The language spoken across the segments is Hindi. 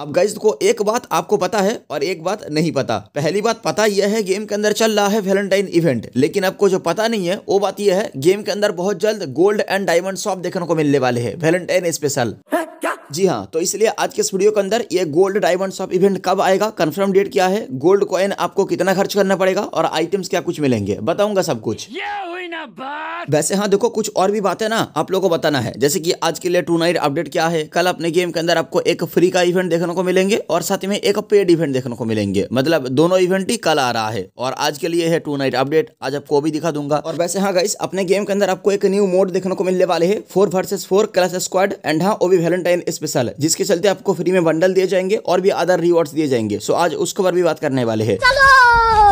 अब गाइज को एक बात आपको पता है और एक बात नहीं पता पहली बात पता यह है गेम के अंदर चल रहा है वेलेंटाइन इवेंट लेकिन आपको जो पता नहीं है वो बात यह है गेम के अंदर बहुत जल्द गोल्ड एंड डायमंड शॉप देखने को मिलने वाले है वेलेंटाइन स्पेशल जी हाँ तो इसलिए आज के इस वीडियो के अंदर ये गोल्ड डायमंड शॉप इवेंट कब आएगा कंफर्म डेट क्या है गोल्ड कॉइन आपको कितना खर्च करना पड़ेगा और आइटम्स क्या कुछ मिलेंगे बताऊंगा सब कुछ वैसे हाँ देखो कुछ और भी बातें ना आप लोगों को बताना है जैसे कि आज के लिए टू नाइट अपडेट क्या है कल अपने गेम के अंदर आपको एक फ्री का इवेंट देखने को मिलेंगे और साथ में एक पेड इवेंट देखने को मिलेंगे मतलब दोनों इवेंट ही कल आ रहा है और आज के लिए है टू नाइट अपडेट आज आपको भी दिखा दूंगा और वैसे हाँ गाइस अपने गेम के अंदर आपको एक न्यू मोड देखने को मिलने वाले है four versus four class squad and हाँ भी वेलेंटाइन स्पेशल है जिसके चलते आपको फ्री में बंडल दिए जाएंगे और भी अदर रिवॉर्ड दिए जाएंगे सो आज उसके बारे भी बात करने वाले है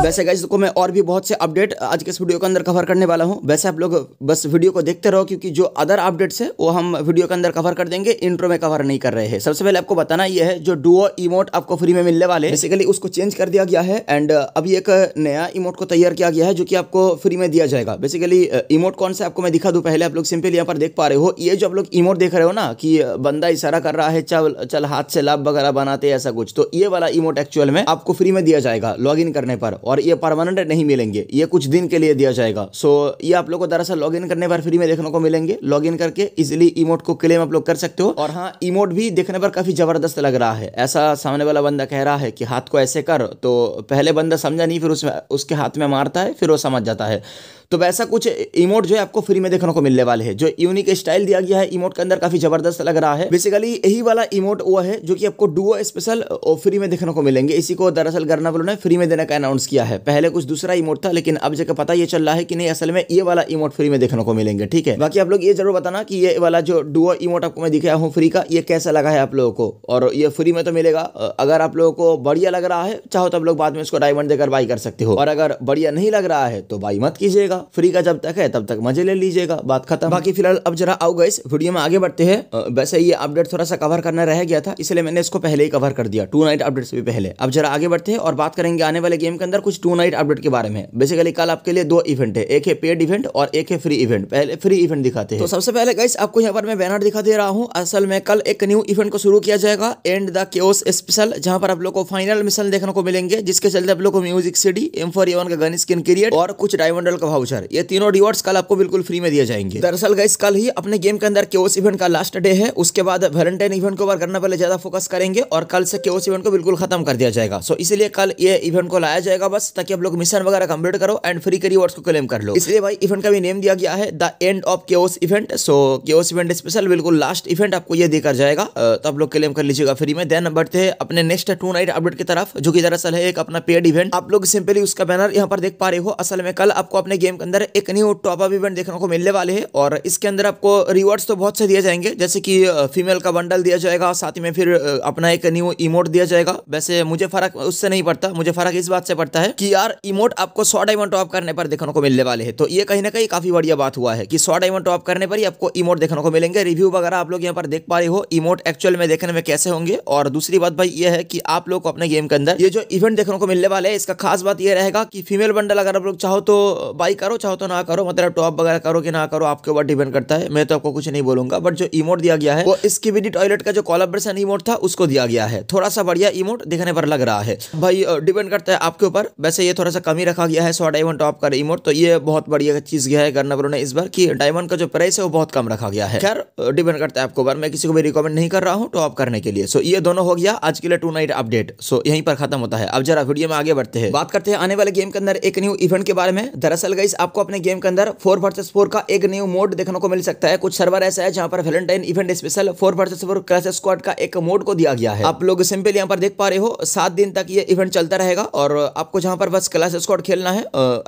वैसे गाइज को तो मैं और भी बहुत से अपडेट आज के इस वीडियो के अंदर कवर करने वाला हूँ वैसे आप लोग बस वीडियो को देखते रहो क्योंकि जो अदर अपडेट्स है वो हम वीडियो के अंदर कवर कर देंगे इंट्रो में कवर नहीं कर रहे हैं सबसे पहले आपको बताना ये है जो डुओ इमोट आपको फ्री में मिलने वाले बेसिकली उसको चेंज कर दिया गया है एंड uh, अभी एक नया इमोट को तैयार किया गया है जो की आपको फ्री में दिया जाएगा बेसिकली इमोट uh, कौन सा आपको मैं दिखा दू पहले आप लोग सिंपल यहाँ पर देख पा रहे हो ये जो आप लोग इमोट देख रहे हो ना कि uh, बंदा इशारा खड़ा कर रहा है चल चल हाथ से लाभ वगैरह बनाते ऐसा कुछ तो ये वाला इमोट एक्चुअल में आपको फ्री में दिया जाएगा लॉग करने पर और ये परमानेंट नहीं मिलेंगे ये कुछ दिन के लिए दिया जाएगा सो ये आप लोग को दरअसल लॉग करने पर फ्री में देखने को मिलेंगे लॉग करके इजिली इमोट को क्लेम आप लोग कर सकते हो और हाँ इमोट भी देखने पर काफी जबरदस्त लग रहा है ऐसा सामने वाला बंदा कह रहा है कि हाथ को ऐसे कर तो पहले बंदा समझा नहीं फिर उसमें उसके हाथ में मारता है फिर वो समझ जाता है तो वैसा कुछ इमोट जो है आपको फ्री में देखने को मिलने वाले हैं जो यूनिक स्टाइल दिया गया है इमोट के अंदर काफी जबरदस्त लग रहा है बेसिकली बेसिकली यही वाला इमोट हुआ है जो कि आपको डुओ स्पेशल फ्री में देखने को मिलेंगे इसी को दरअसल गरना वालों ने फ्री में देने का अनाउंस किया है पहले कुछ दूसरा इमोट था लेकिन अब जगह पता ये चल रहा है कि नहीं असल में ये वाला इमोट फ्री में देखने को मिलेंगे ठीक है बाकी आप लोग ये जरूर बताना कि ये वाला जो डुओ इमोट आपको मैं दिखाया हूँ फ्री का ये कैसा लगा है आप लोगों को और ये फ्री में तो मिलेगा अगर आप लोगों को बढ़िया लग रहा है चाहो तो आप लोग बाद में इसको डायमंड देकर बाई कर सकते हो और अगर बढ़िया नहीं लग रहा है तो बाई मत कीजिएगा फ्री का जब तक है तब तक मजे ले लीजिएगा बात खत्म बाकी फिलहाल अब जरा आओ गए वीडियो में आगे बढ़ते हैं वैसे ये अपडेट थोड़ा सा कवर करना रह गया था इसलिए मैंने इसको पहले ही कवर कर दिया टू नाइट अपडेट से भी पहले अब जरा आगे बढ़ते हैं और बात करेंगे आने वाले गेम के अंदर कुछ टू नाइट अपडेट के बारे में बेसिकली कल आपके लिए दो इवेंट है एक है पेड इवेंट और एक है फ्री इवेंट पहले फ्री इवेंट दिखाते हैं तो सबसे पहले गाइस आपको यहाँ पर मैं बैनर दिखा दे रहा हूँ असल में कल एक न्यू इवेंट को शुरू किया जाएगा एंड द केस स्पेशल जहाँ पर आप लोग को फाइनल मिशन देखने को मिलेंगे जिसके चलते आप लोग को music city M four A one का गन स्किन क्रिएट और कुछ डायमंडल का भाउचर ये तीनों रिवॉर्ड कल आपको बिल्कुल फ्री में दिए जाएंगे दरअसल गाइस कल ही अपने गेम के अंदर केस इवेंट का लास्ट डे है उसके बाद वैलेंटाइन इवेंट को बार करना पहले ज़्यादा फोकस करेंगे और कल से के इवेंट को बिल्कुल खत्म कर दिया जाएगा सो इसलिए कल ये इवेंट को लाया जाएगा बस ताकि आप लोग मिशन वगैरह कंप्लीट करो एंड फ्री के रिवॉर्ड्स को क्लेम कर लो इसलिए भाई इवेंट का भी नेम दिया गया है द एंड ऑफ के इवेंट सो के इवेंट स्पेशल बिल्कुल लास्ट इवेंट आपको ये देकर जाएगा तो आप लोग क्लेम कर लीजिएगा फ्री में देन बढ़ते हैं अपने नेक्स्ट टू नाइट अपडेट की तरफ जो की दरअसल है एक अपना पेड इवेंट आप लोग सिंपली उसका बैनर यहाँ पर देख पा रहे हो असल में कल आपको अपने गेम के अंदर एक न्यू टॉप अप इवेंट देखने को मिलने वाले है और इसके अंदर आपको रिवॉर्ड्स तो बहुत से दिए जाएंगे जैसे कि फीमेल का का बंडल दिया जाएगा साथ ही में फिर अपना एक न्यू इमोट दिया जाएगा वैसे मुझे फर्क उससे नहीं पड़ता मुझे फर्क इस बात से पड़ता है कि यार इमोट आपको सौ डायमंड टॉप करने पर देखने को मिलने वाले हैं तो ये कहीं ना कहीं काफी बढ़िया बात हुआ है कि सौ डायमंड टॉप करने पर ही आपको इमोट देखने को मिलेंगे रिव्यू वगैरह आप लोग यहाँ पर देख पा रहे हो इमोट एक्चुअल में देखने में कैसे होंगे और दूसरी बात भाई ये है कि आप लोग अपने गेम के अंदर ये जो इवेंट देखने को मिलने वाले है इसका खास बात यह रहेगा कि फीमेल बंडल अगर आप लोग चाहो तो बाई करो चाहो तो ना करो मतलब टॉप वगैरह करो कि ना करो आपके ऊपर डिपेंड करता है मैं तो आपको कुछ नहीं बोलूंगा बट जो इमोट दिया गया है वो इसकी डीवीडी टॉयलेट का जो कोलाब्रेशन इमोट था उसको दिया गया है थोड़ा सा बढ़िया इमोट देखने पर लग रहा है भाई डिपेंड करता है आपके ऊपर वैसे ये थोड़ा सा कमी रखा गया है सो डायमंड टॉप का इमोट तो ये बहुत बढ़िया चीज गया है गर्नबर ने इस बार की डायमंड का जो प्राइस है वो बहुत कम रखा गया है खैर डिपेंड करता है आपके ऊपर मैं किसी को भी रिकमेंड नहीं कर रहा हूँ टॉप करने के लिए सो ये दोनों हो गया आज के लिए टू नाइट अपडेट सो यहीं पर खत्म होता है अब जरा वीडियो में आगे बढ़ते हैं बात करते हैं आने वाले गेम के अंदर एक न्यू इवेंट के बारे में दरअसल गई आपको अपने गेम के अंदर फोर वर्सेस फोर का एक न्यू मोड देखने को मिल सकता है कुछ सर्वर ऐसा है जहां पर Valentine event special four versus crash squad का एक मोड को दिया गया है आप लोग सिंपल यहाँ पर देख पा रहे हो सात दिन तक ये इवेंट चलता रहेगा और आपको जहाँ पर बस क्लास स्क्वाड खेलना है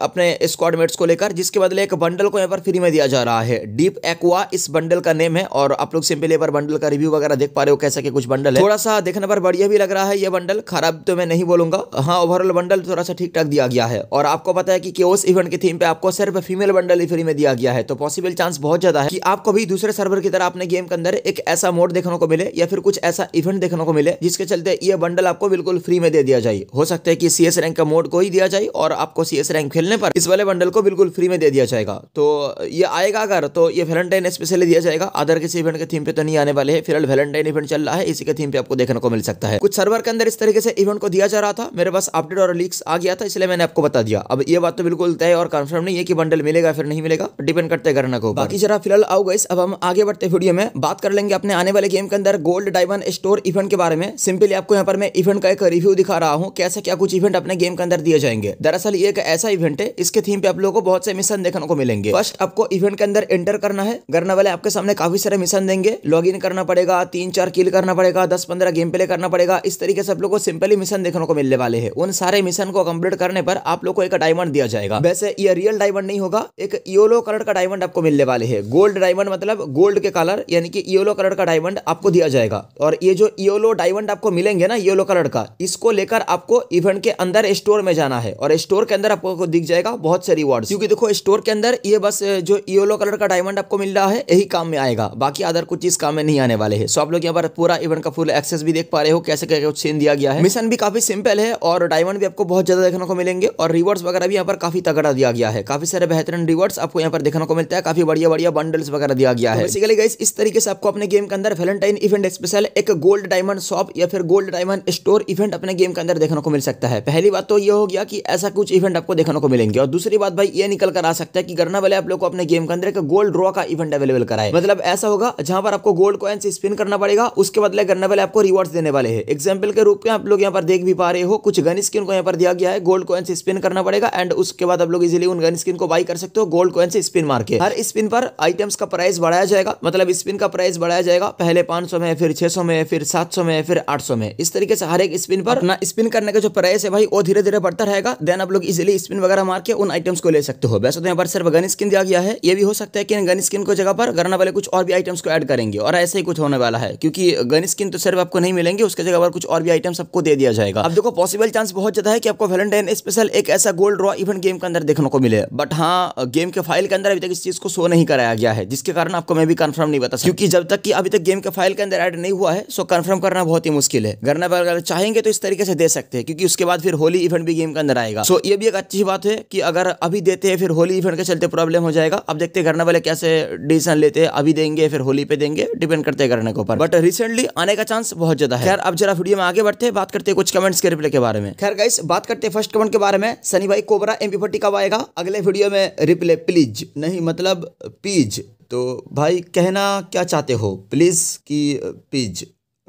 अपने स्क्वाड मेट्स को लेकर जिसके बदले एक बंडल को यहाँ पर फ्री में दिया जा रहा है डीप एक्वा इस बंडल का नेम है और आप लोग सिंपल यहाँ पर बंडल का रिव्यू वगैरह देख पा रहे हो कैसा कि कुछ बंडल है थोड़ा सा देखने पर बढ़िया भी लग रहा है ये बंडल खराब तो मैं नहीं बोलूंगा हाँ ओवरऑल बंडल थोड़ा सा ठीक ठाक दिया गया है और आपको पता है कि उस इवेंट की थीम पे आपको सिर्फ फीमेल बंडल ही फ्री में दिया गया है तो पॉसिबल चांस बहुत ज्यादा है कि आपको भी दूसरे सर्वर की तरह अपने गेम के अंदर एक ऐसा मोड कोड देखने को मिले या फिर कुछ ऐसा इवेंट देखने को मिले जिसके चलते ये बंडल आपको बिल्कुल फ्री में दे दिया जाए हो सकता है कि सीएस रैंक का मोड को ही दिया जाए और आपको सीएस रैंक खेलने पर इस वाले बंडल को बिल्कुल फ्री में दे दिया जाएगा तो ये आएगा अगर तो ये वेलेंटाइन स्पेशली दिया जाएगा अदर किसी इवेंट के थीम पे तो नहीं आने वाले है फिलहाल वेलेंटाइन इवेंट चल रहा है इसी के थीम पे आपको देखने को मिल सकता है कुछ सर्वर के अंदर इस तरीके से इवेंट को दिया जा रहा था मेरे पास अपडेट और लीक्स आ गया था इसलिए मैंने आपको बता दिया अब ये बात तो बिल्कुल तय और कंफर्म नहीं है कि बंडल मिलेगा फिर नहीं मिलेगा डिपेंड करते करना को बाकी जरा फिलहाल आओ गई अब हम आगे बढ़ते वीडियो में बात कर लेंगे अपने आने वाले वाले गेम के अंदर गोल्ड डायमंड स्टोर इवेंट के बारे में सिंपली आपको यहाँ पर मैं इवेंट का एक रिव्यू दिखा रहा हूँ कैसे क्या कुछ इवेंट अपने गेम के अंदर दिए जाएंगे दरअसल ये एक ऐसा इवेंट है इसके थीम पे आप लोगों को बहुत से मिशन देखने को मिलेंगे फर्स्ट आपको इवेंट के अंदर एंटर करना है करने वाले आपके सामने काफी सारे मिशन देंगे लॉग इन करना पड़ेगा तीन चार किल करना पड़ेगा दस पंद्रह गेम प्ले करना पड़ेगा इस तरीके से आप लोग को सिंपली मिशन देखने को मिलने वाले है उन सारे मिशन को कम्प्लीट करने पर आप लोग को एक डायमंड दिया जाएगा वैसे ये रियल डायमंड नहीं होगा एक योलो कलर का डायमंड आपको मिलने वाले है गोल्ड डायमंड मतलब गोल्ड के कलर यानी कि येलो कलर का डायमंड डायमंड आपको दिया जाएगा और ये जो येलो डायमंड आपको मिलेंगे ना येलो कलर का इसको लेकर आपको इवेंट के अंदर स्टोर में जाना है और स्टोर के अंदर आपको दिख जाएगा बहुत से रिवॉर्ड क्योंकि देखो स्टोर के अंदर ये बस जो येलो कलर का डायमंड आपको मिल रहा है यही काम में आएगा बाकी अदर कुछ चीज काम में नहीं आने वाले है सो आप लोग यहाँ पर पूरा इवेंट का फुल एक्सेस भी देख पा रहे हो कैसे क्या कुछ सीन दिया गया है मिशन भी काफी सिंपल है और डायमंड भी आपको बहुत ज्यादा देखने को मिलेंगे और रिवॉर्ड्स वगैरह भी यहाँ पर काफी तगड़ा दिया गया है काफी सारे बेहतरीन रिवॉर्ड्स आपको यहाँ पर देखने को मिलता है काफी बढ़िया बढ़िया बंडल्स वगैरह दिया गया है बेसिकली तो गाइस इस तरीके से आपको अपने गेम के अंदर वैलेंटाइन इवेंट स्पेशल एक गोल्ड डायमंड शॉप या फिर गोल्ड डायमंड स्टोर इवेंट अपने गेम के अंदर देखने को मिल सकता है पहली बात तो ये हो गया कि ऐसा कुछ इवेंट आपको देखने को मिलेंगे और दूसरी बात भाई ये निकल कर आ सकता है कि गरना वाले आप लोग को अपने गेम के अंदर एक गोल्ड ड्रॉ का इवेंट अवेलेबल कराए मतलब ऐसा होगा जहां पर आपको गोल्ड कॉइन स्पिन करना पड़ेगा उसके बदले गरना वाले आपको रिवॉर्ड्स देने वाले हैं एग्जाम्पल के रूप में आप लोग यहाँ पर देख भी पा रहे हो कुछ गन स्किन को यहाँ पर दिया गया है गोल्ड कॉइन स्पिन करना पड़ेगा एंड उसके बाद आप लोग इजिली उन गन स्किन को बाई कर सकते हो गोल्ड कॉइन से स्पिन मार के हर स्पिन पर आइटम्स का प्राइस बढ़ाया जाएगा मतलब स्पिन का प्राइस बढ़ाया जाएगा पहले 500 में फिर 600 में फिर 700 में फिर 800 में इस तरीके से हर एक स्पिन पर अपना स्पिन करने का जो प्राइस है भाई वो धीरे धीरे बढ़ता रहेगा देन आप लोग इजिली स्पिन वगैरह मार के उन आइटम्स को ले सकते हो वैसे तो यहाँ पर सिर्फ गन स्किन दिया गया है ये भी हो सकता है कि गन स्किन को जगह पर गरना वाले कुछ और भी आइटम्स को एड करेंगे और ऐसे ही कुछ होने वाला है क्योंकि गन स्किन तो सिर्फ आपको नहीं मिलेंगे उसके जगह पर कुछ और भी आइटम्स आपको दे दिया जाएगा अब देखो पॉसिबल चांस बहुत ज्यादा है कि आपको वेलेंटाइन स्पेशल एक ऐसा गोल्ड ड्रॉ इवेंट गेम के अंदर देखने को मिले बट हाँ गेम के फाइल के अंदर अभी तक इस चीज को शो नहीं कराया गया है जिसके कारण आपको मैं भी कंफर्म नहीं बता क्योंकि जब तक कि अभी तक गेम के फाइल के अंदर ऐड नहीं हुआ है सो कन्फर्म करना बहुत ही मुश्किल है करना अगर चाहेंगे तो इस तरीके से दे सकते हैं क्योंकि उसके बाद फिर होली इवेंट भी गेम के अंदर आएगा सो ये भी एक अच्छी बात है कि अगर अभी देते हैं फिर होली इवेंट के चलते प्रॉब्लम हो जाएगा अब देखते करने वाले कैसे डिसीजन लेते हैं अभी देंगे फिर होली पे देंगे डिपेंड करते हैं करने के ऊपर बट रिसेंटली आने का चांस बहुत ज्यादा है खैर अब जरा वीडियो में आगे बढ़ते हैं बात करते हैं कुछ कमेंट्स के रिप्ले के बारे में खैर गाइस बात करते हैं फर्स्ट कमेंट के बारे में सनी भाई कोबरा एमपी फोर्टी कब आएगा अगले वीडियो में रिप्ले प्लीज नहीं मतलब पीज तो भाई कहना क्या चाहते हो प्लीज़ कि प्लीज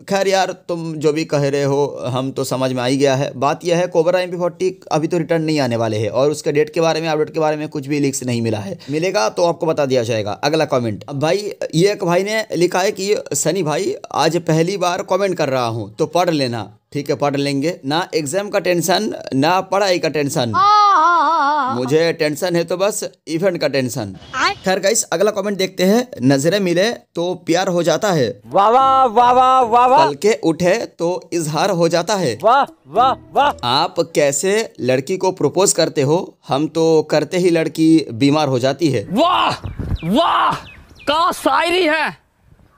खैर यार तुम जो भी कह रहे हो हम तो समझ में आ ही गया है बात यह है कोबरा एम फोर्टी अभी तो रिटर्न नहीं आने वाले हैं और उसके डेट के बारे में अपडेट के बारे में कुछ भी लीक्स नहीं मिला है मिलेगा तो आपको बता दिया जाएगा अगला कमेंट अब भाई ये एक भाई ने लिखा है कि सनी भाई आज पहली बार कॉमेंट कर रहा हूँ तो पढ़ लेना ठीक है पढ़ लेंगे ना एग्जाम का टेंशन ना पढ़ाई का टेंशन हाँ। मुझे टेंशन है तो बस इवेंट का टेंशन खैर गाइस अगला कमेंट देखते हैं नजरे मिले तो प्यार हो जाता है वावा वावा वावा कल के उठे तो इजहार हो जाता है वाह वाह वाह आप कैसे लड़की को प्रपोज करते हो हम तो करते ही लड़की बीमार हो जाती है वाह वाह का शायरी है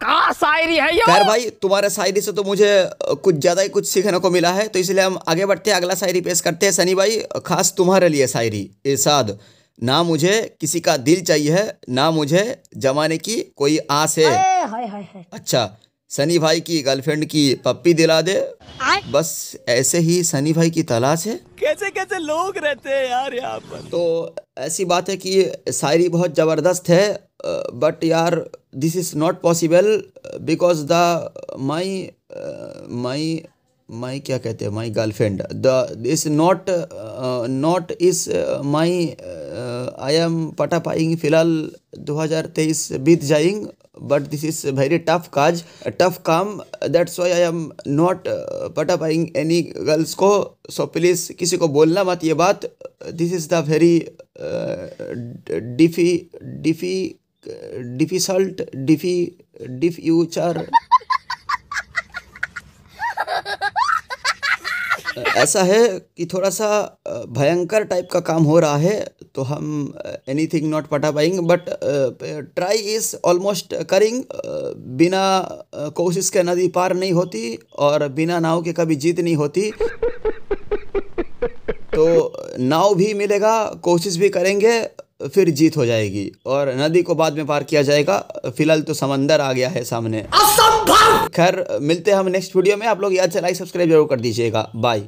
का शायरी है यार भाई तुम्हारे शायरी से तो मुझे कुछ ज़्यादा ही कुछ सीखने को मिला है तो इसलिए हम आगे बढ़ते हैं अगला शायरी पेश करते हैं सनी भाई खास तुम्हारे लिए शायरी इरशाद ना मुझे किसी का दिल चाहिए ना मुझे जमाने की कोई आस है अच्छा सनी भाई की गर्लफ्रेंड की पप्पी दिला दे बस ऐसे ही सनी भाई की तलाश है कैसे कैसे लोग रहते हैं यार यहाँ पर तो ऐसी बात है कि शायरी बहुत ज़बरदस्त है बट यार this is not possible because the my my my क्या कहते हैं my girlfriend the this not not is my I am पाइंग फिलहाल 2023 बीत जाइंग but this is very tough cause tough काम that's why I am not पट पटाफाइंग एनी गर्ल्स को सो प्लीज किसी को बोलना मत ये बात दिस इज द वेरी डिफी डिफी डिफिसल्ट डिफी डिफ यूचर ऐसा है कि थोड़ा सा भयंकर टाइप का काम हो रहा है तो हम एनी थिंग नॉट पटा पाएंगे but try is almost caring बिना कोशिश के नदी पार नहीं होती और बिना नाव के कभी जीत नहीं होती तो नाव भी मिलेगा कोशिश भी करेंगे फिर जीत हो जाएगी और नदी को बाद में पार किया जाएगा फिलहाल तो समंदर आ गया है सामने खैर मिलते हैं हम नेक्स्ट वीडियो में आप लोग याद से लाइक सब्सक्राइब जरूर कर दीजिएगा बाय